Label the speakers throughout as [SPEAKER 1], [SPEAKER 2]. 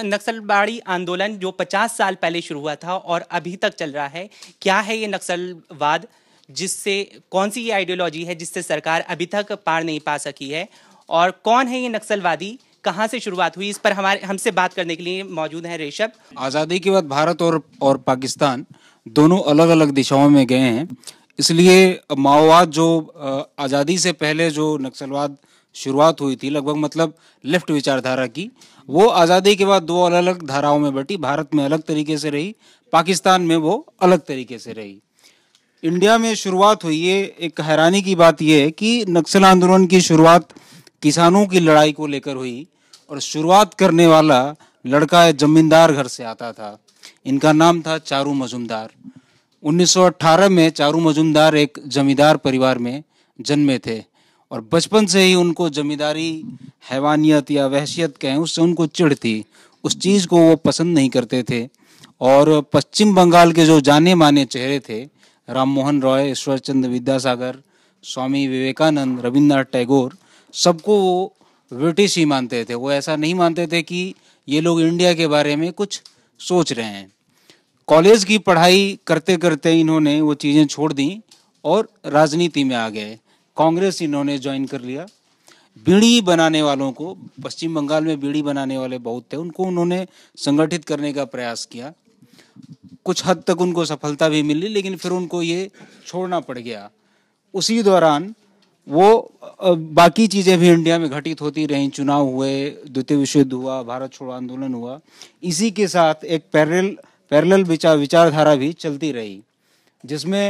[SPEAKER 1] नक्सलवाड़ी आंदोलन जो 50 साल पहले शुरू हुआ था और अभी तक चल रहा है क्या है ये नक्सलवाद जिससे कौन सी ये आइडियोलॉजी है जिससे सरकार अभी तक पार नहीं पा सकी है और कौन है ये नक्सलवादी कहाँ से शुरुआत हुई इस पर हमारे हमसे बात करने के लिए मौजूद है रेशभ आज़ादी के
[SPEAKER 2] बाद भारत और और पाकिस्तान दोनों अलग अलग दिशाओं में गए हैं इसलिए माओवाद जो आज़ादी से पहले जो नक्सलवाद शुरुआत हुई थी लगभग मतलब लेफ्ट विचारधारा की वो आज़ादी के बाद दो अलग अलग धाराओं में बटी भारत में अलग तरीके से रही पाकिस्तान में वो अलग तरीके से रही इंडिया में शुरुआत हुई है एक हैरानी की बात यह है कि नक्सल आंदोलन की शुरुआत किसानों की लड़ाई को लेकर हुई और शुरुआत करने वाला लड़का जमींदार घर से आता था इनका नाम था चारू मजुमदार 1918 में चारू मजुमदार एक जमींदार परिवार में जन्मे थे और बचपन से ही उनको जमींदारी हैवानियत या वहशियत कहें उससे उनको चिढ़ थी उस चीज़ को वो पसंद नहीं करते थे और पश्चिम बंगाल के जो जाने माने चेहरे थे राम मोहन रॉय ईश्वरचंद विद्यासागर स्वामी विवेकानंद रविन्द्रनाथ टैगोर सबको वो ब्रिटिश ही मानते थे वो ऐसा नहीं मानते थे कि ये लोग इंडिया के बारे में कुछ सोच रहे हैं कॉलेज की पढ़ाई करते करते इन्होंने वो चीज़ें छोड़ दी और राजनीति में आ गए कांग्रेस इन्होंने ज्वाइन कर लिया बीड़ी बनाने वालों को पश्चिम बंगाल में बीड़ी बनाने वाले बहुत थे उनको उन्होंने संगठित करने का प्रयास किया कुछ हद तक उनको सफलता भी मिली लेकिन फिर उनको ये छोड़ना पड़ गया उसी दौरान वो बाकी चीज़ें भी इंडिया में घटित होती रहीं चुनाव हुए द्वितीय विश्व युद्ध हुआ भारत छोड़ो आंदोलन हुआ इसी के साथ एक पैरल पैरल विचार विचारधारा भी चलती रही जिसमें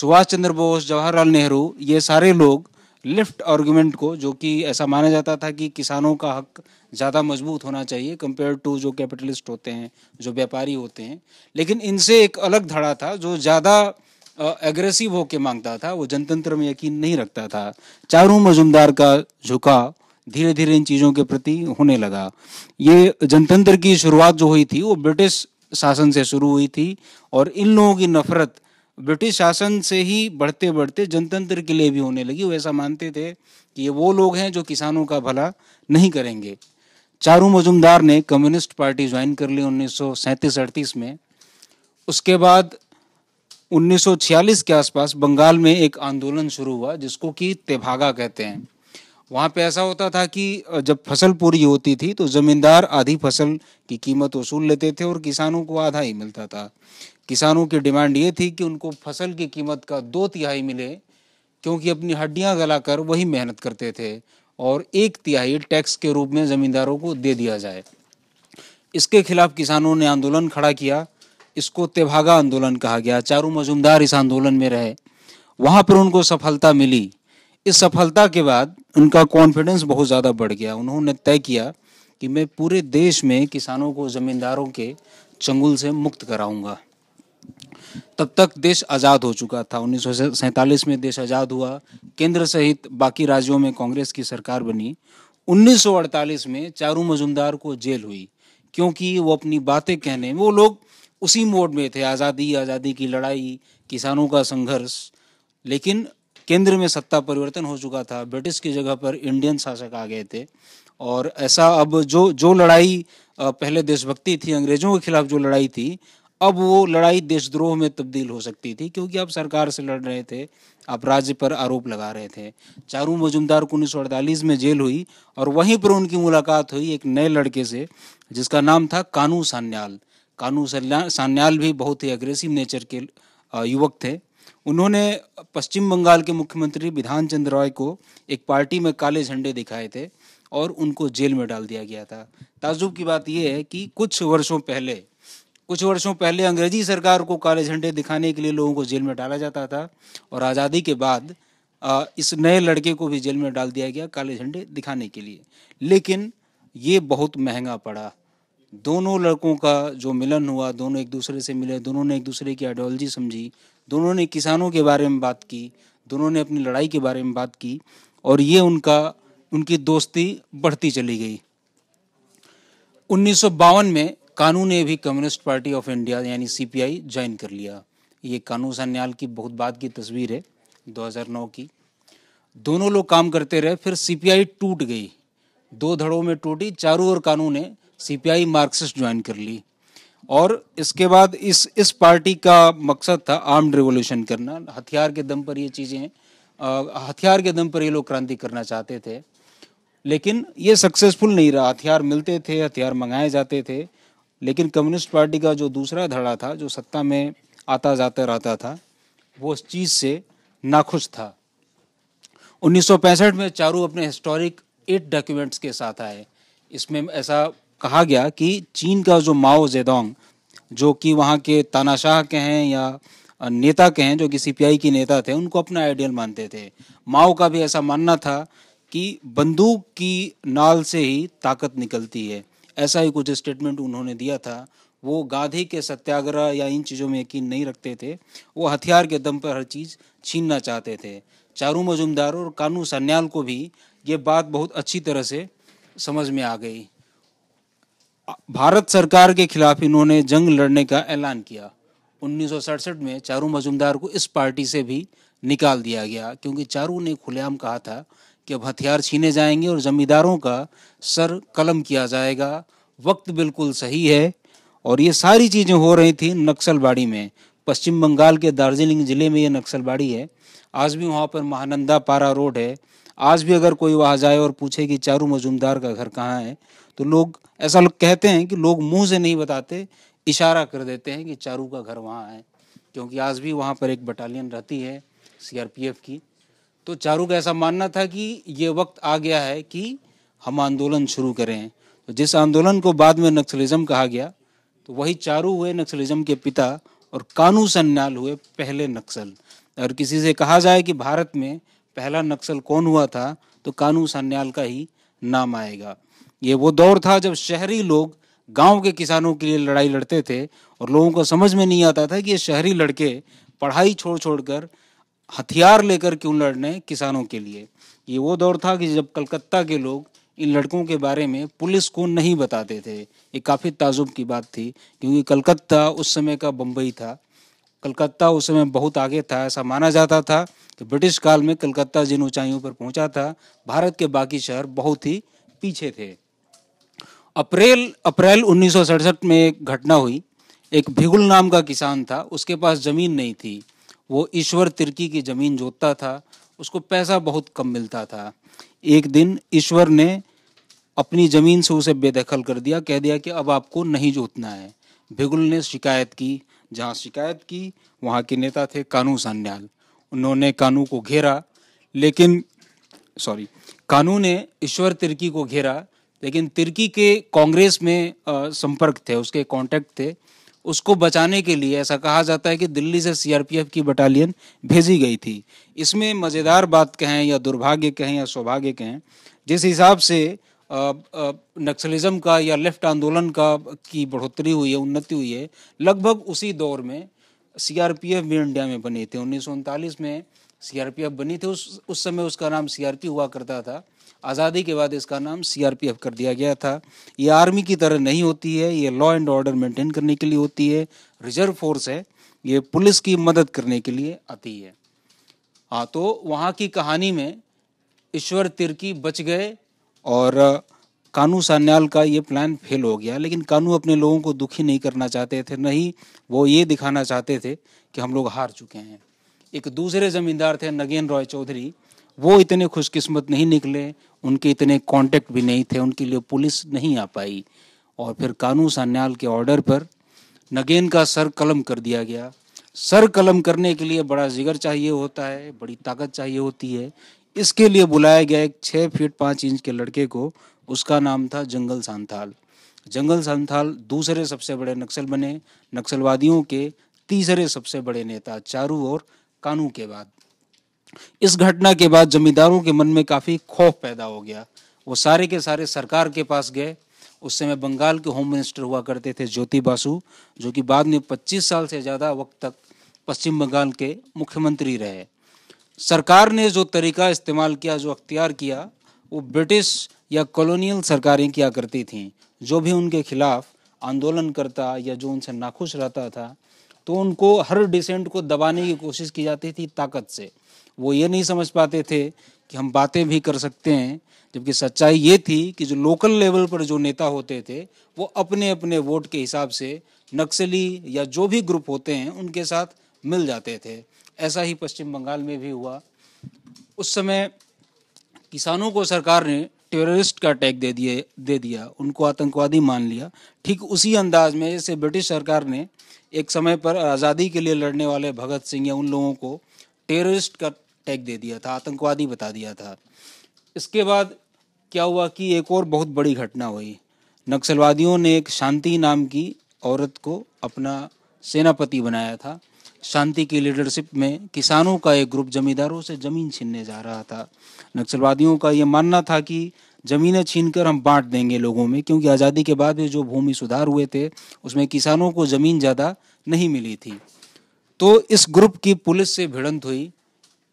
[SPEAKER 2] सुभाष चंद्र बोस जवाहरलाल नेहरू ये सारे लोग लिफ्ट आर्गूमेंट को जो कि ऐसा माना जाता था कि किसानों का हक ज़्यादा मजबूत होना चाहिए कंपेयर टू जो कैपिटलिस्ट होते हैं जो व्यापारी होते हैं लेकिन इनसे एक अलग धड़ा था जो ज़्यादा एग्रेसिव होके मांगता था वो जनतंत्र में यकीन नहीं रखता था चारू मजुमदार का झुकाव धीरे धीरे इन चीज़ों के प्रति होने लगा ये जनतंत्र की शुरुआत जो हुई थी वो ब्रिटिश शासन से शुरू हुई थी और इन लोगों की नफरत ब्रिटिश शासन से ही बढ़ते बढ़ते जनतंत्र के लिए भी होने लगी वो ऐसा मानते थे कि ये वो लोग हैं जो किसानों का भला नहीं करेंगे चारू मजुमदार ने कम्युनिस्ट पार्टी ज्वाइन कर ली उन्नीस सौ में उसके बाद 1946 के आसपास बंगाल में एक आंदोलन शुरू हुआ जिसको कि तेभागा कहते हैं वहाँ पे ऐसा होता था कि जब फसल पूरी होती थी तो ज़मींदार आधी फसल की कीमत वसूल लेते थे और किसानों को आधा ही मिलता था किसानों की डिमांड ये थी कि उनको फसल की कीमत का दो तिहाई मिले क्योंकि अपनी हड्डियां गलाकर वही मेहनत करते थे और एक तिहाई टैक्स के रूप में ज़मींदारों को दे दिया जाए इसके खिलाफ किसानों ने आंदोलन खड़ा किया इसको तेभागा आंदोलन कहा गया चारू मजुमदार इस आंदोलन में रहे वहाँ पर उनको सफलता मिली इस सफलता के बाद उनका कॉन्फिडेंस बहुत ज़्यादा बढ़ गया उन्होंने तय किया कि मैं पूरे देश में किसानों को ज़मींदारों के चंगुल से मुक्त कराऊंगा तब तक देश आज़ाद हो चुका था उन्नीस में देश आज़ाद हुआ केंद्र सहित बाकी राज्यों में कांग्रेस की सरकार बनी 1948 में चारू मजुमदार को जेल हुई क्योंकि वो अपनी बातें कहने वो लोग उसी मोड में थे आज़ादी आज़ादी की लड़ाई किसानों का संघर्ष लेकिन केंद्र में सत्ता परिवर्तन हो चुका था ब्रिटिश की जगह पर इंडियन शासक आ गए थे और ऐसा अब जो जो लड़ाई पहले देशभक्ति थी अंग्रेजों के खिलाफ जो लड़ाई थी अब वो लड़ाई देशद्रोह में तब्दील हो सकती थी क्योंकि आप सरकार से लड़ रहे थे आप राज्य पर आरोप लगा रहे थे चारू मजुमदार को उन्नीस में जेल हुई और वहीं पर उनकी मुलाकात हुई एक नए लड़के से जिसका नाम था कानू सान्याल कानू सान्याल भी बहुत ही अग्रेसिव नेचर के युवक थे उन्होंने पश्चिम बंगाल के मुख्यमंत्री विधान चंद्र रॉय को एक पार्टी में काले झंडे दिखाए थे और उनको जेल में डाल दिया गया था ताजुब की बात यह है कि कुछ वर्षों पहले कुछ वर्षों पहले अंग्रेजी सरकार को काले झंडे दिखाने के लिए लोगों को जेल में डाला जाता था और आज़ादी के बाद इस नए लड़के को भी जेल में डाल दिया गया काले झंडे दिखाने के लिए लेकिन ये बहुत महंगा पड़ा दोनों लड़कों का जो मिलन हुआ दोनों एक दूसरे से मिले दोनों ने एक दूसरे की आइडियोलॉजी समझी दोनों ने किसानों के बारे में बात की दोनों ने अपनी लड़ाई के बारे में बात की और ये उनका उनकी दोस्ती बढ़ती चली गई उन्नीस में कानू ने भी कम्युनिस्ट पार्टी ऑफ इंडिया यानी सीपीआई ज्वाइन कर लिया ये कानू सान्याल की बहुत बाद की तस्वीर है 2009 की दोनों लोग काम करते रहे फिर सीपीआई टूट गई दो धड़ों में टूटी चारों ओर कानू ने सीपीआई मार्क्सिस्ट ज्वाइन कर ली और इसके बाद इस इस पार्टी का मकसद था आर्म्ड रिवोल्यूशन करना हथियार के दम पर ये चीज़ें हथियार के दम पर ये लोग क्रांति करना चाहते थे लेकिन ये सक्सेसफुल नहीं रहा हथियार मिलते थे हथियार मंगाए जाते थे लेकिन कम्युनिस्ट पार्टी का जो दूसरा धड़ा था जो सत्ता में आता जाता रहता था वो उस चीज़ से नाखुश था 1965 में चारू अपने हिस्टोरिक एट डॉक्यूमेंट्स के साथ आए इसमें ऐसा कहा गया कि चीन का जो माओ जेदोंग जो कि वहाँ के तानाशाह के हैं या नेता के हैं जो कि सीपीआई के नेता थे उनको अपना आइडियल मानते थे माओ का भी ऐसा मानना था कि बंदूक की नाल से ही ताकत निकलती है ऐसा ही कुछ स्टेटमेंट उन्होंने दिया था वो गांधी के सत्याग्रह या इन चीज़ों में यकीन नहीं रखते थे वो हथियार के दम पर हर चीज़ छीनना चाहते थे चारू मजुमदार और कानू सन्याल को भी ये बात बहुत अच्छी तरह से समझ में आ गई भारत सरकार के खिलाफ इन्होंने जंग लड़ने का ऐलान किया उन्नीस में चारू मजुमदार को इस पार्टी से भी निकाल दिया गया क्योंकि चारू ने खुलेआम कहा था कि अब हथियार छीने जाएंगे और ज़मींदारों का सर कलम किया जाएगा वक्त बिल्कुल सही है और ये सारी चीज़ें हो रही थी नक्सलबाड़ी में पश्चिम बंगाल के दार्जिलिंग ज़िले में ये नक्सलबाड़ी है आज भी वहाँ पर महानंदा पारा रोड है आज भी अगर कोई वहाँ जाए और पूछे कि चारू मजूमदार का घर कहाँ है तो लोग ऐसा लोग कहते हैं कि लोग मुंह से नहीं बताते इशारा कर देते हैं कि चारू का घर वहाँ है क्योंकि आज भी वहाँ पर एक बटालियन रहती है सीआरपीएफ की तो चारू का ऐसा मानना था कि ये वक्त आ गया है कि हम आंदोलन शुरू करें तो जिस आंदोलन को बाद में नक्सलिज्म कहा गया तो वही चारू हुए नक्सलिज्म के पिता और कानू सन्याल हुए पहले नक्सल अगर किसी से कहा जाए कि भारत में पहला नक्सल कौन हुआ था तो कानू सन्याल का ही नाम आएगा ये वो दौर था जब शहरी लोग गांव के किसानों के लिए लड़ाई लड़ते थे और लोगों को समझ में नहीं आता था कि ये शहरी लड़के पढ़ाई छोड़ छोड़ कर हथियार लेकर क्यों लड़ रहे हैं किसानों के लिए ये वो दौर था कि जब कलकत्ता के लोग इन लड़कों के बारे में पुलिस को नहीं बताते थे ये काफ़ी ताजुब की बात थी क्योंकि कलकत्ता उस समय का बम्बई था कलकत्ता उस समय बहुत आगे था ऐसा माना जाता था कि ब्रिटिश काल में कलकत्ता जिन ऊंचाइयों पर पहुंचा था भारत के बाकी शहर बहुत ही पीछे थे अप्रैल अप्रैल उन्नीस में एक घटना हुई एक भिगुल नाम का किसान था उसके पास ज़मीन नहीं थी वो ईश्वर तिर्की की ज़मीन जोतता था उसको पैसा बहुत कम मिलता था एक दिन ईश्वर ने अपनी ज़मीन से उसे बेदखल कर दिया कह दिया कि अब आपको नहीं जोतना है भिगुल ने शिकायत की जहाँ शिकायत की वहाँ के नेता थे कानू सान्याल उन्होंने कानू को घेरा लेकिन सॉरी कानू ने ईश्वर तिर्की को घेरा लेकिन तिर्की के कांग्रेस में संपर्क थे उसके कांटेक्ट थे उसको बचाने के लिए ऐसा कहा जाता है कि दिल्ली से सीआरपीएफ की बटालियन भेजी गई थी इसमें मज़ेदार बात कहें या दुर्भाग्य कहें या सौभाग्य कहें जिस हिसाब से नक्सलिज्म का या लेफ्ट आंदोलन का की बढ़ोतरी हुई है उन्नति हुई है लगभग उसी दौर में सीआरपीएफ भी इंडिया में बनी थी उन्नीस में सीआरपीएफ बनी थी उस उस समय उसका नाम सीआरपी हुआ करता था आज़ादी के बाद इसका नाम सीआरपीएफ कर दिया गया था ये आर्मी की तरह नहीं होती है ये लॉ एंड ऑर्डर मेंटेन करने के लिए होती है रिजर्व फोर्स है ये पुलिस की मदद करने के लिए आती है हाँ तो वहाँ की कहानी में ईश्वर तिरकी बच गए और कानू सान्याल का ये प्लान फेल हो गया लेकिन कानू अपने लोगों को दुखी नहीं करना चाहते थे नहीं वो ये दिखाना चाहते थे कि हम लोग हार चुके हैं एक दूसरे जमींदार थे नगेन रॉय चौधरी वो इतने खुशकिस्मत नहीं निकले उनके इतने कांटेक्ट भी नहीं थे उनके लिए पुलिस नहीं आ पाई और फिर कानू सान्याल के ऑर्डर पर नगेन का सर कलम कर दिया गया सर कलम करने के लिए बड़ा जिगर चाहिए होता है बड़ी ताकत चाहिए होती है इसके लिए बुलाया गया एक छः फीट पाँच इंच के लड़के को उसका नाम था जंगल सांथाल जंगल सांथाल दूसरे सबसे बड़े नक्सल बने नक्सलवादियों के तीसरे सबसे बड़े नेता चारू और कानू के बाद इस घटना के बाद जमींदारों के मन में काफ़ी खौफ पैदा हो गया वो सारे के सारे सरकार के पास गए उस समय बंगाल के होम मिनिस्टर हुआ करते थे ज्योति बासु जो कि बाद में 25 साल से ज़्यादा वक्त तक पश्चिम बंगाल के मुख्यमंत्री रहे सरकार ने जो तरीका इस्तेमाल किया जो अख्तियार किया वो ब्रिटिश या कॉलोनियल सरकारें किया करती थीं जो भी उनके खिलाफ आंदोलन करता या जो उनसे नाखुश रहता था तो उनको हर डिसेंट को दबाने की कोशिश की जाती थी ताकत से वो ये नहीं समझ पाते थे कि हम बातें भी कर सकते हैं जबकि सच्चाई ये थी कि जो लोकल लेवल पर जो नेता होते थे वो अपने अपने वोट के हिसाब से नक्सली या जो भी ग्रुप होते हैं उनके साथ मिल जाते थे ऐसा ही पश्चिम बंगाल में भी हुआ उस समय किसानों को सरकार ने टेररिस्ट का टैग दे दिए दे दिया उनको आतंकवादी मान लिया ठीक उसी अंदाज में जैसे ब्रिटिश सरकार ने एक समय पर आज़ादी के लिए लड़ने वाले भगत सिंह या उन लोगों को टेररिस्ट का टैग दे दिया था आतंकवादी बता दिया था इसके बाद क्या हुआ कि एक और बहुत बड़ी घटना हुई नक्सलवादियों ने एक शांति नाम की औरत को अपना सेनापति बनाया था शांति की लीडरशिप में किसानों का एक ग्रुप जमींदारों से ज़मीन छीनने जा रहा था नक्सलवादियों का ये मानना था कि ज़मीनें छीनकर हम बांट देंगे लोगों में क्योंकि आज़ादी के बाद जो भूमि सुधार हुए थे उसमें किसानों को ज़मीन ज़्यादा नहीं मिली थी तो इस ग्रुप की पुलिस से भिड़ंत हुई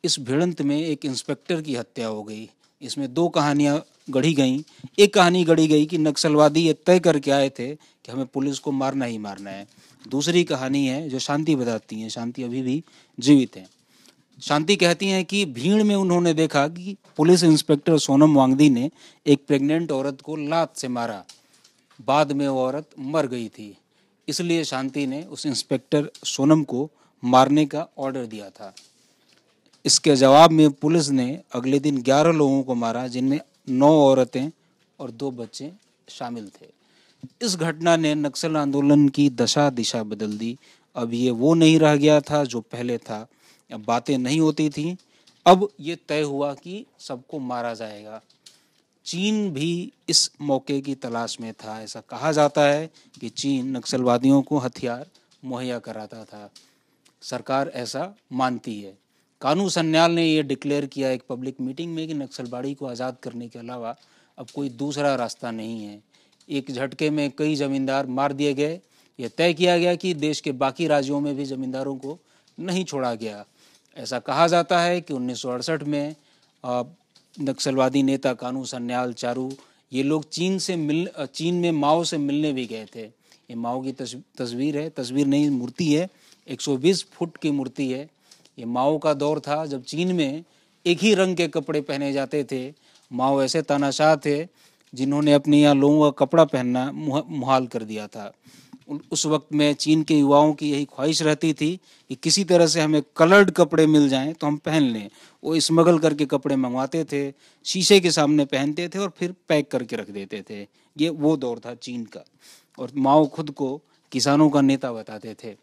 [SPEAKER 2] इस भिड़ंत में एक इंस्पेक्टर की हत्या हो गई इसमें दो कहानियाँ गढ़ी गई एक कहानी गढ़ी गई कि नक्सलवादी ये तय करके आए थे कि हमें पुलिस को मारना ही मारना है दूसरी कहानी है जो शांति बताती है शांति अभी भी जीवित है शांति कहती है कि भीड़ में उन्होंने देखा कि पुलिस इंस्पेक्टर सोनम वांगदी ने एक प्रेग्नेंट औरत को लात से मारा बाद में वो औरत मर गई थी इसलिए शांति ने उस इंस्पेक्टर सोनम को मारने का ऑर्डर दिया था इसके जवाब में पुलिस ने अगले दिन 11 लोगों को मारा जिनमें नौ औरतें और दो बच्चे शामिल थे इस घटना ने नक्सल आंदोलन की दशा दिशा बदल दी अब ये वो नहीं रह गया था जो पहले था अब बातें नहीं होती थी अब ये तय हुआ कि सबको मारा जाएगा चीन भी इस मौके की तलाश में था ऐसा कहा जाता है कि चीन नक्सलवादियों को हथियार मुहैया कराता था सरकार ऐसा मानती है कानू सन्याल ने यह डिक्लेयर किया एक पब्लिक मीटिंग में कि नक्सलबाड़ी को आज़ाद करने के अलावा अब कोई दूसरा रास्ता नहीं है एक झटके में कई जमींदार मार दिए गए यह तय किया गया कि देश के बाकी राज्यों में भी जमींदारों को नहीं छोड़ा गया ऐसा कहा जाता है कि उन्नीस में नक्सलवादी नेता कानू सन्याल चारू ये लोग चीन से मिल चीन में माओ से मिलने भी गए थे ये माओ की तस्वीर है तस्वीर नहीं मूर्ति है 120 फुट की मूर्ति है ये माओ का दौर था जब चीन में एक ही रंग के कपड़े पहने जाते थे माओ ऐसे तानाशाह थे जिन्होंने अपने यहाँ लोगों का कपड़ा पहनना मुहाल कर दिया था उस वक्त में चीन के युवाओं की यही ख्वाहिश रहती थी कि किसी तरह से हमें कलर्ड कपड़े मिल जाएं तो हम पहन लें वो स्मगल करके कपड़े मंगवाते थे शीशे के सामने पहनते थे और फिर पैक करके रख देते थे ये वो दौर था चीन का और माओ खुद को किसानों का नेता बताते थे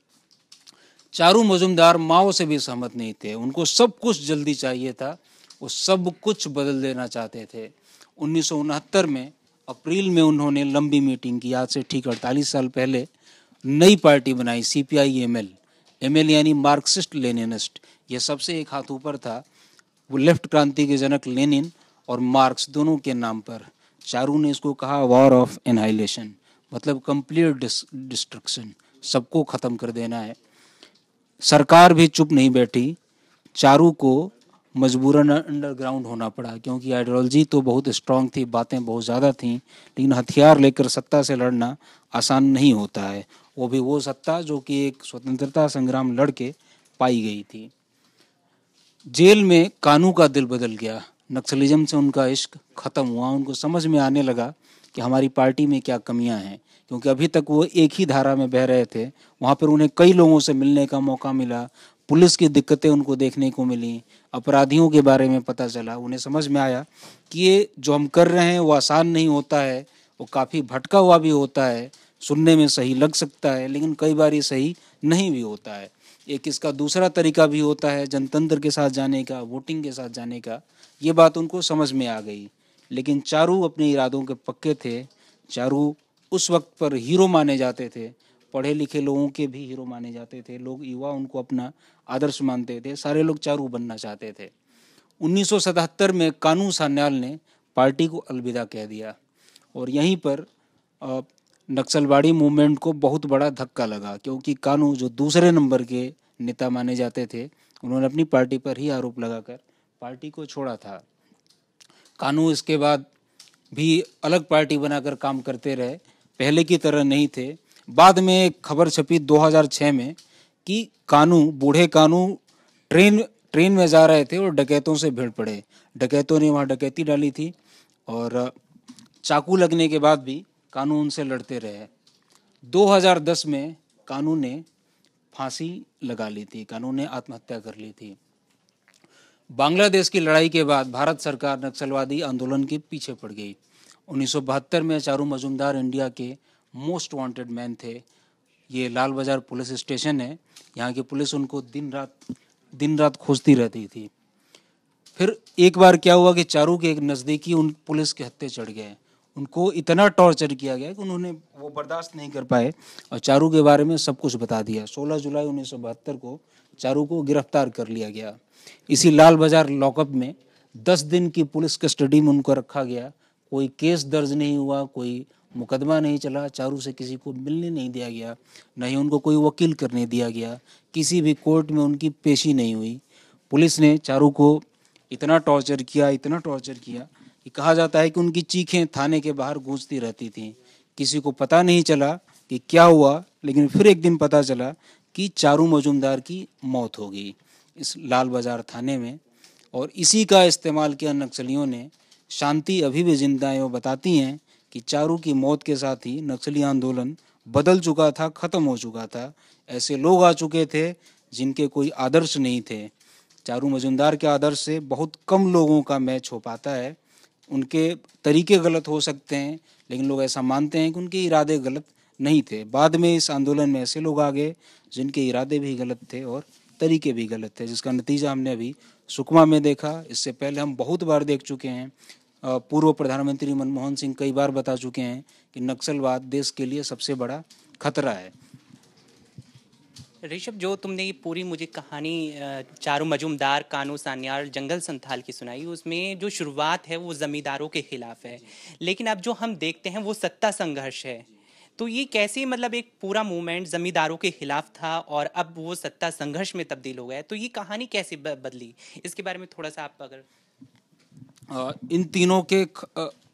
[SPEAKER 2] चारू मजुमदार माओ से भी सहमत नहीं थे उनको सब कुछ जल्दी चाहिए था वो सब कुछ बदल देना चाहते थे उन्नीस में अप्रैल में उन्होंने लंबी मीटिंग की आज से ठीक अड़तालीस साल पहले नई पार्टी बनाई C P I M L M L यानी मार्क्सिस्ट लेनिनिस्ट यह सबसे एक हाथ ऊपर था वो लेफ्ट क्रांति के जनक लेनिन और मार्क्स दोनों के नाम पर चारू ने इसको कहा वॉर ऑफ एनहाइलेशन मतलब कंप्लीट डिस्ट्रक्शन सबको ख़त्म कर देना है सरकार भी चुप नहीं बैठी चारू को मजबूरन अंडरग्राउंड होना पड़ा क्योंकि आइडियोलॉजी तो बहुत स्ट्रांग थी बातें बहुत ज़्यादा थीं लेकिन हथियार लेकर सत्ता से लड़ना आसान नहीं होता है वो भी वो सत्ता जो कि एक स्वतंत्रता संग्राम लड़ के पाई गई थी जेल में कानू का दिल बदल गया नक्सलिज्म से उनका इश्क ख़त्म हुआ उनको समझ में आने लगा कि हमारी पार्टी में क्या कमियां हैं क्योंकि अभी तक वो एक ही धारा में बह रहे थे वहाँ पर उन्हें कई लोगों से मिलने का मौका मिला पुलिस की दिक्कतें उनको देखने को मिली अपराधियों के बारे में पता चला उन्हें समझ में आया कि ये जो हम कर रहे हैं वो आसान नहीं होता है वो काफ़ी भटका हुआ भी होता है सुनने में सही लग सकता है लेकिन कई बार ये सही नहीं भी होता है एक इसका दूसरा तरीका भी होता है जनतंत्र के साथ जाने का वोटिंग के साथ जाने का ये बात उनको समझ में आ गई लेकिन चारू अपने इरादों के पक्के थे चारू उस वक्त पर हीरो माने जाते थे पढ़े लिखे लोगों के भी हीरो माने जाते थे लोग युवा उनको अपना आदर्श मानते थे सारे लोग चारू बनना चाहते थे 1977 में कानू सान्याल ने पार्टी को अलविदा कह दिया और यहीं पर नक्सलवाड़ी मूवमेंट को बहुत बड़ा धक्का लगा क्योंकि कानू जो दूसरे नंबर के नेता माने जाते थे उन्होंने अपनी पार्टी पर ही आरोप लगाकर पार्टी को छोड़ा था कानू इसके बाद भी अलग पार्टी बनाकर काम करते रहे पहले की तरह नहीं थे बाद में एक खबर छपी 2006 में कि कानू बूढ़े कानू ट्रेन ट्रेन में जा रहे थे और डकैतों से भिड़ पड़े डकैतों ने वहाँ डकैती डाली थी और चाकू लगने के बाद भी कानू उनसे लड़ते रहे 2010 में कानू ने फांसी लगा ली थी कानू ने आत्महत्या कर ली थी बांग्लादेश की लड़ाई के बाद भारत सरकार नक्सलवादी आंदोलन के पीछे पड़ गई 1972 में चारू मजूमदार इंडिया के मोस्ट वांटेड मैन थे ये लाल बाजार पुलिस स्टेशन है यहाँ की पुलिस उनको दिन रात दिन रात खोजती रहती थी फिर एक बार क्या हुआ कि चारू के एक नज़दीकी उन पुलिस के हत्ते चढ़ गए उनको इतना टॉर्चर किया गया कि उन्होंने वो बर्दाश्त नहीं कर पाए और चारू के बारे में सब कुछ बता दिया 16 जुलाई उन्नीस को चारू को गिरफ्तार कर लिया गया इसी लाल बाजार लॉकअप में 10 दिन की पुलिस कस्टडी में उनको रखा गया कोई केस दर्ज नहीं हुआ कोई मुकदमा नहीं चला चारू से किसी को मिलने नहीं दिया गया ना ही उनको कोई वकील करने दिया गया किसी भी कोर्ट में उनकी पेशी नहीं हुई पुलिस ने चारू को इतना टॉर्चर किया इतना टॉर्चर किया कि कहा जाता है कि उनकी चीखें थाने के बाहर गूंजती रहती थीं किसी को पता नहीं चला कि क्या हुआ लेकिन फिर एक दिन पता चला कि चारू मजुमदार की मौत हो गई इस लाल बाजार थाने में और इसी का इस्तेमाल किया नक्सलियों ने शांति अभी भी जिंदा है वो बताती हैं कि चारू की मौत के साथ ही नक्सली आंदोलन बदल चुका था ख़त्म हो चुका था ऐसे लोग आ चुके थे जिनके कोई आदर्श नहीं थे चारू मजुमदार के आदर्श से बहुत कम लोगों का मैच हो पाता है उनके तरीके गलत हो सकते हैं लेकिन लोग ऐसा मानते हैं कि उनके इरादे गलत नहीं थे बाद में इस आंदोलन में ऐसे लोग आ गए जिनके इरादे भी गलत थे और तरीके भी गलत थे जिसका नतीजा हमने अभी सुकमा में देखा इससे पहले हम बहुत बार देख चुके हैं पूर्व प्रधानमंत्री मनमोहन सिंह कई बार बता चुके हैं कि नक्सलवाद देश के लिए सबसे बड़ा खतरा है
[SPEAKER 1] ऋषभ जो तुमने ये पूरी मुझे कहानी चारू मजूमदार कानू सान्यार जंगल संथाल की सुनाई उसमें जो शुरुआत है वो ज़मींदारों के खिलाफ है लेकिन अब जो हम देखते हैं वो सत्ता संघर्ष है तो ये कैसे मतलब एक पूरा मूवमेंट जमींदारों के खिलाफ था और अब वो सत्ता संघर्ष में तब्दील हो गया तो ये कहानी कैसे बदली इसके बारे में थोड़ा सा आप
[SPEAKER 2] अगर इन तीनों के ख,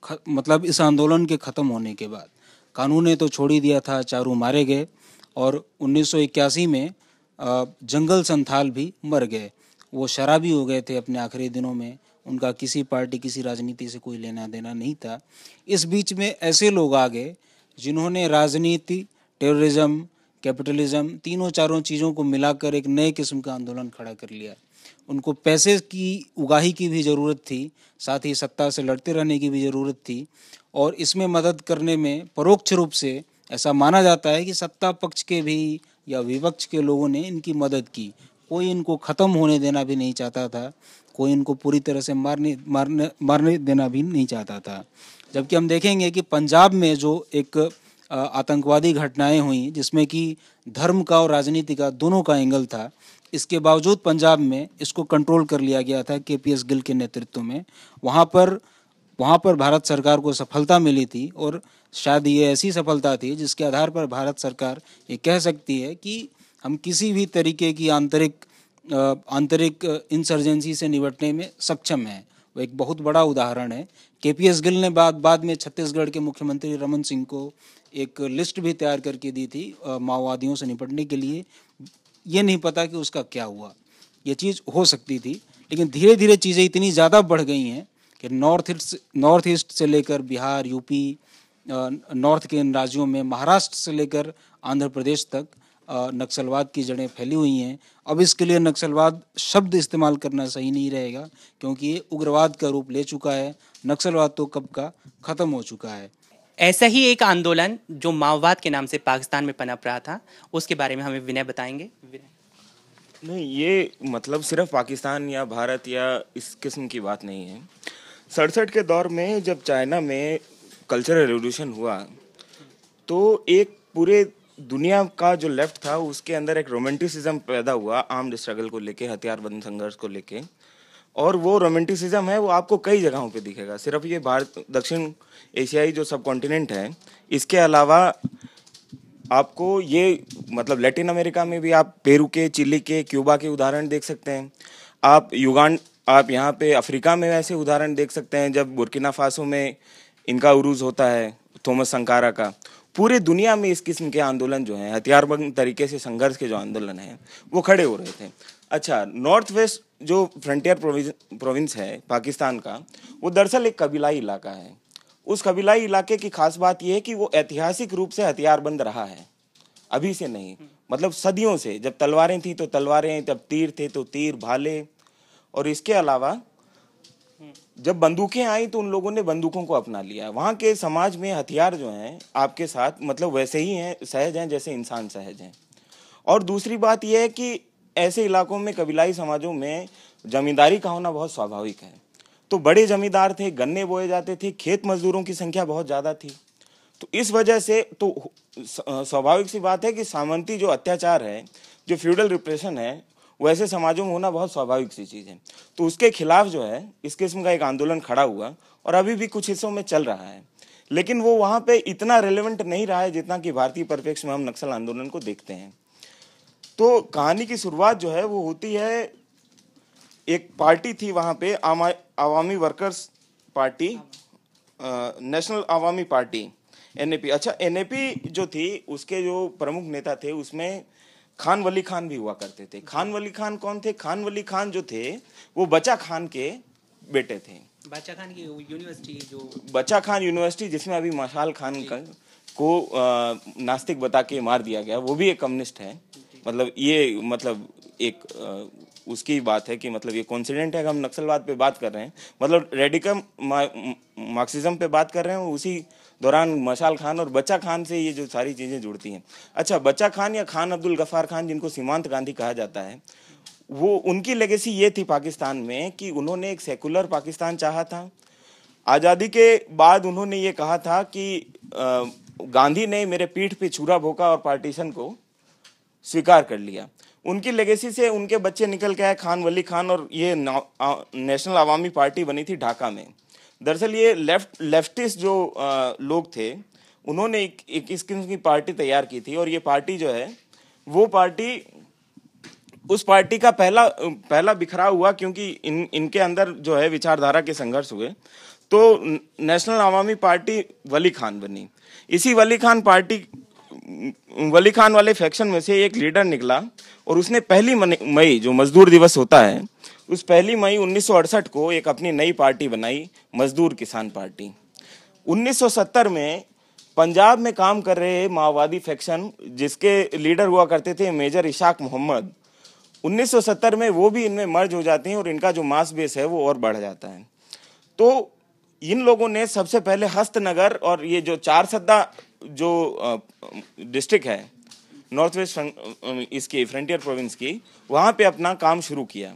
[SPEAKER 2] ख, मतलब इस आंदोलन के ख़त्म होने के बाद कानून ने तो छोड़ ही दिया था चारों मारे गए और उन्नीस में जंगल संथाल भी मर गए वो शराबी हो गए थे अपने आखिरी दिनों में उनका किसी पार्टी किसी राजनीति से कोई लेना देना नहीं था इस बीच में ऐसे लोग आ गए जिन्होंने राजनीति टेररिज्म कैपिटलिज्म तीनों चारों चीज़ों को मिलाकर एक नए किस्म का आंदोलन खड़ा कर लिया उनको पैसे की उगाही की भी ज़रूरत थी साथ ही सत्ता से लड़ते रहने की भी ज़रूरत थी और इसमें मदद करने में परोक्ष रूप से ऐसा माना जाता है कि सत्ता पक्ष के भी या विपक्ष के लोगों ने इनकी मदद की कोई इनको ख़त्म होने देना भी नहीं चाहता था कोई इनको पूरी तरह से मारने मारने मारने देना भी नहीं चाहता था जबकि हम देखेंगे कि पंजाब में जो एक आतंकवादी घटनाएं हुई जिसमें कि धर्म का और राजनीति का दोनों का एंगल था इसके बावजूद पंजाब में इसको कंट्रोल कर लिया गया था के पी एस गिल के नेतृत्व में वहाँ पर वहाँ पर भारत सरकार को सफलता मिली थी और शायद ये ऐसी सफलता थी जिसके आधार पर भारत सरकार ये कह सकती है कि हम किसी भी तरीके की आंतरिक आंतरिक इंसर्जेंसी से निपटने में सक्षम हैं वो एक बहुत बड़ा उदाहरण है के पी एस गिल ने बाद बाद में छत्तीसगढ़ के मुख्यमंत्री रमन सिंह को एक लिस्ट भी तैयार करके दी थी माओवादियों से निपटने के लिए ये नहीं पता कि उसका क्या हुआ ये चीज़ हो सकती थी लेकिन धीरे धीरे चीज़ें इतनी ज़्यादा बढ़ गई हैं कि नॉर्थ ईस्ट नॉर्थ ईस्ट से लेकर बिहार यूपी नॉर्थ के इन राज्यों में महाराष्ट्र से लेकर आंध्र प्रदेश तक नक्सलवाद की जड़ें फैली हुई हैं अब इसके लिए नक्सलवाद शब्द इस्तेमाल करना सही नहीं रहेगा क्योंकि ये उग्रवाद का रूप ले चुका है नक्सलवाद
[SPEAKER 1] तो कब का ख़त्म हो चुका है ऐसा ही एक आंदोलन जो माओवाद के नाम से पाकिस्तान में पनप रहा था उसके बारे में हमें विनय बताएंगे विनय नहीं ये
[SPEAKER 3] मतलब सिर्फ पाकिस्तान या भारत या इस किस्म की बात नहीं है सड़सठ के दौर में जब चाइना में कल्चरल रेवोल्यूशन हुआ तो एक पूरे दुनिया का जो लेफ्ट था उसके अंदर एक रोमेंटिसिज्म पैदा हुआ आम स्ट्रगल को लेके हथियारबंद संघर्ष को लेके और वो रोमेंटिसिज्म है वो आपको कई जगहों पे दिखेगा सिर्फ ये भारत दक्षिण एशियाई जो सब कॉन्टिनेंट है इसके अलावा आपको ये मतलब लैटिन अमेरिका में भी आप पेरू के चिली के क्यूबा के उदाहरण देख सकते हैं आप युगान आप यहाँ पे अफ्रीका में ऐसे उदाहरण देख सकते हैं जब बुरकिना फासो में इनका उरूज होता है थोमस संकारा का पूरे दुनिया में इस किस्म के आंदोलन जो हैं हथियारबंद तरीके से संघर्ष के जो आंदोलन हैं वो खड़े हो रहे थे अच्छा नॉर्थ वेस्ट जो फ्रंटियर प्रोविंस है पाकिस्तान का वो दरअसल एक कबीलाई इलाका है उस कबीलाई इलाके की खास बात यह है कि वो ऐतिहासिक रूप से हथियारबंद रहा है अभी से नहीं मतलब सदियों से जब तलवारें थी तो तलवारें जब तीर थे तो तीर भाले और इसके अलावा जब बंदूकें आई तो उन लोगों ने बंदूकों को अपना लिया वहाँ के समाज में हथियार जो हैं आपके साथ मतलब वैसे ही हैं सहज हैं जैसे इंसान सहज हैं और दूसरी बात यह है कि ऐसे इलाकों में कबीलाई समाजों में जमींदारी का होना बहुत स्वाभाविक है तो बड़े जमींदार थे गन्ने बोए जाते थे खेत मजदूरों की संख्या बहुत ज़्यादा थी तो इस वजह से तो स्वाभाविक सी बात है कि सामंती जो अत्याचार है जो फ्यूडल रिप्रेशन है वैसे समाजों में होना बहुत स्वाभाविक सी चीज़ है तो उसके खिलाफ जो है इस किस्म का एक आंदोलन खड़ा हुआ और अभी भी कुछ हिस्सों में चल रहा है लेकिन वो वहाँ पे इतना रेलिवेंट नहीं रहा है जितना कि भारतीय परिप्रेक्ष्य में हम नक्सल आंदोलन को देखते हैं तो कहानी की शुरुआत जो है वो होती है एक पार्टी थी वहाँ पे Awami workers party national Awami party NAP अच्छा एनएपी जो थी उसके जो प्रमुख नेता थे उसमें खान वली खान भी हुआ करते थे खान वली खान कौन थे खान वली खान जो थे वो बचा खान के बेटे थे
[SPEAKER 1] बचा खान की यूनिवर्सिटी जो
[SPEAKER 3] बचा खान यूनिवर्सिटी जिसमें अभी मशाल खान का को आ, नास्तिक बता के मार दिया गया वो भी एक कम्युनिस्ट है मतलब ये मतलब एक आ, उसकी बात है कि मतलब ये कॉन्सिडेंट है अगर हम नक्सलवाद पे बात कर रहे हैं मतलब रेडिकम मार्क्सिज्म पे बात कर रहे हैं उसी दौरान मशाल खान और बच्चा खान से ये जो सारी चीज़ें जुड़ती हैं अच्छा बच्चा खान या खान अब्दुल गफ़ार खान जिनको सीमांत गांधी कहा जाता है वो उनकी लेगेसी ये थी पाकिस्तान में कि उन्होंने एक सेकुलर पाकिस्तान चाहा था आज़ादी के बाद उन्होंने ये कहा था कि गांधी ने मेरे पीठ पे छुरा भोका और पार्टीशन को स्वीकार कर लिया उनकी लेगेसी से उनके बच्चे निकल के आए खान वली खान और ये नेशनल आवामी पार्टी बनी थी ढाका में दरअसल ये लेफ्ट लेफ्टिस्ट जो आ, लोग थे उन्होंने एक, एक इस किस्म की पार्टी तैयार की थी और ये पार्टी जो है वो पार्टी उस पार्टी का पहला पहला बिखराव हुआ क्योंकि इन इनके अंदर जो है विचारधारा के संघर्ष हुए तो नेशनल आवामी पार्टी वली खान बनी इसी वली खान पार्टी वली खान वाले फैक्शन में से एक लीडर निकला और उसने पहली मई जो मजदूर दिवस होता है उस पहली मई 1968 को एक अपनी नई पार्टी बनाई मजदूर किसान पार्टी 1970 में पंजाब में काम कर रहे माओवादी फैक्शन जिसके लीडर हुआ करते थे मेजर इशाक मोहम्मद 1970 में वो भी इनमें मर्ज हो जाते हैं और इनका जो मास बेस है वो और बढ़ जाता है तो इन लोगों ने सबसे पहले हस्तनगर और ये जो चार सद्दा जो डिस्ट्रिक्ट है नॉर्थ वेस्ट इसकी फ्रंटियर प्रोविंस की वहाँ पे अपना काम शुरू किया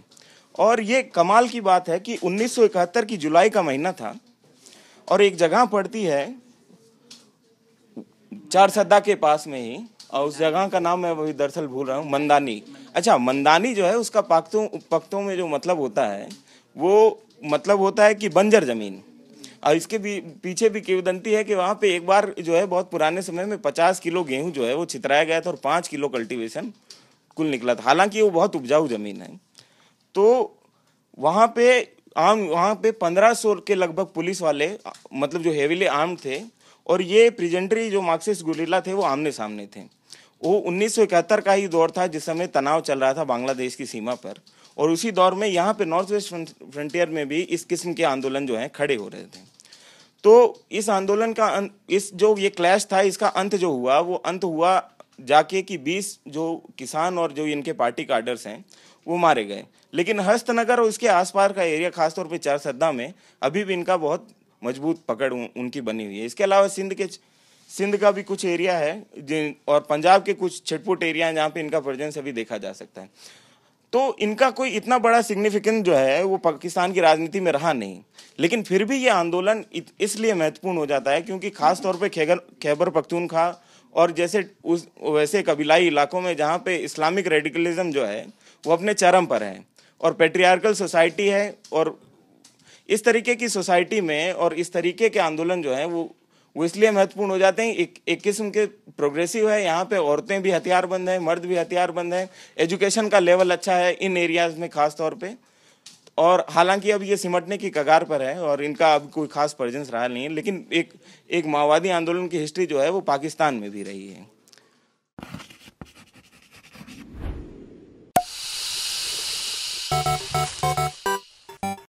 [SPEAKER 3] और ये कमाल की बात है कि 1971 की जुलाई का महीना था और एक जगह पड़ती है चार सद्दा के पास में ही और उस जगह का नाम मैं अभी दरअसल भूल रहा हूँ मंदानी अच्छा मंदानी जो है उसका पख्तों पख्तों में जो मतलब होता है वो मतलब होता है कि बंजर ज़मीन और इसके भी पीछे भी केवदंती है कि वहाँ पे एक बार जो है बहुत पुराने समय में पचास किलो गेहूँ जो है वो छितराया गया था और पाँच किलो कल्टीवेशन कुल निकला था हालांकि वो बहुत उपजाऊ ज़मीन है तो वहाँ पे आम वहाँ पे पंद्रह सौ के लगभग पुलिस वाले मतलब जो हेवीली आर्म थे और ये प्रिजेंटरी जो मार्क्सिस्ट गुरिल्ला थे वो आमने सामने थे वो उन्नीस का ही दौर था जिस समय तनाव चल रहा था बांग्लादेश की सीमा पर और उसी दौर में यहाँ पे नॉर्थ वेस्ट फ्रंटियर में भी इस किस्म के आंदोलन जो है खड़े हो रहे थे तो इस आंदोलन का अं, इस जो ये क्लैश था इसका अंत जो हुआ वो अंत हुआ जाके कि 20 जो किसान और जो इनके पार्टी कार्डर्स हैं वो मारे गए लेकिन हस्तनगर और उसके आसपास का एरिया खासतौर पर चार सद्दा में अभी भी इनका बहुत मजबूत पकड़ उनकी बनी हुई है इसके अलावा सिंध के सिंध का भी कुछ एरिया है जिन और पंजाब के कुछ छिटपुट एरिया हैं जहाँ पे इनका प्रजेंस अभी देखा जा सकता है तो इनका कोई इतना बड़ा सिग्निफिकेंट जो है वो पाकिस्तान की राजनीति में रहा नहीं लेकिन फिर भी ये आंदोलन इसलिए महत्वपूर्ण हो जाता है क्योंकि खास तौर पे खैबर खैबर पख्तूनखा और जैसे उस वैसे कबीलाई इलाकों में जहाँ पे इस्लामिक रेडिकलिज्म जो है वो अपने चरम पर है और पेट्रियार्कल सोसाइटी है और इस तरीके की सोसाइटी में और इस तरीके के आंदोलन जो हैं वो वो इसलिए महत्वपूर्ण हो जाते हैं एक एक किस्म के प्रोग्रेसिव है यहाँ पे औरतें भी हथियारबंद हैं मर्द भी हथियारबंद हैं एजुकेशन का लेवल अच्छा है इन एरियाज में खास तौर पे और हालांकि अब ये सिमटने की कगार पर है और इनका अब कोई खास प्रजेंस रहा नहीं है लेकिन एक एक माओवादी आंदोलन की हिस्ट्री जो है वो पाकिस्तान में भी रही है Música